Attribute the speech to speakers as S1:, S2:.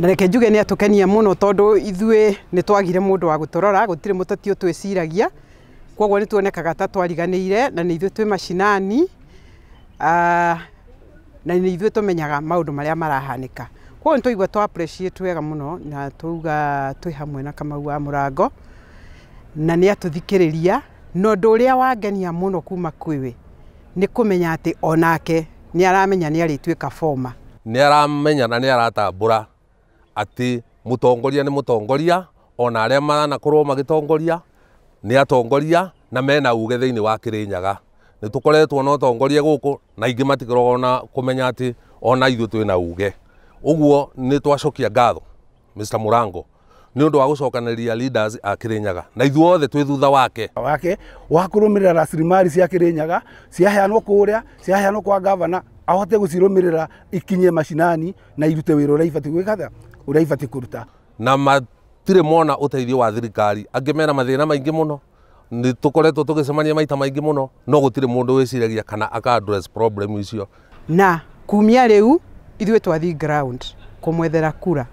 S1: na reke njuge nä atukenia må no tondå ithuä nä twagire må ndå wa gå tårora gå tirä må teti å twä ciragia koguo nä tuonekaga ta twariganä ire na nä ithuä twä macinani na nä ithuä tå maå ndå marä a marahanä ka koguo nä twaigua twa wega må no na twauga twä hamwe na kamau wa må rango na nä atå thikä rä ria no ndå å wangenia må no kuma kwä nä kå menya atä onake nä aramenya nä arä tuä ka
S2: nä aramenya na nä aratambå ra ati mutongoria ni mutongoria ona aria maranakorwo magitongoria ni atongoria na mena uge thiini wa kirinyaga ni tukoretwo na utongoria guku na ingi matikoragwo kumenya ati ona ithu twina uge uguo ni twacokia ngatho Mr Murango ni å ndå wa gå leaders a Kirinyaga na ithu othe twi thutha wake wake
S3: wa kå rå ra rasilimari cia Kirinyaga rä nyaga ciaheanwo kå rä ciaheanwo kwa gavana ahote gå ikinye macinani na irute wä rå rä a ibatiĩ uria ibati kuruta
S2: na matirä mona å teithio wa thirikari angä mena mathä na maingä må no nä tå koretwo tå gä cemania maita maingä må no no gå tirä må ndå wä ciragia kana aka problem icio
S1: na kumia rä u ithuä twathi ground kå mwethera kura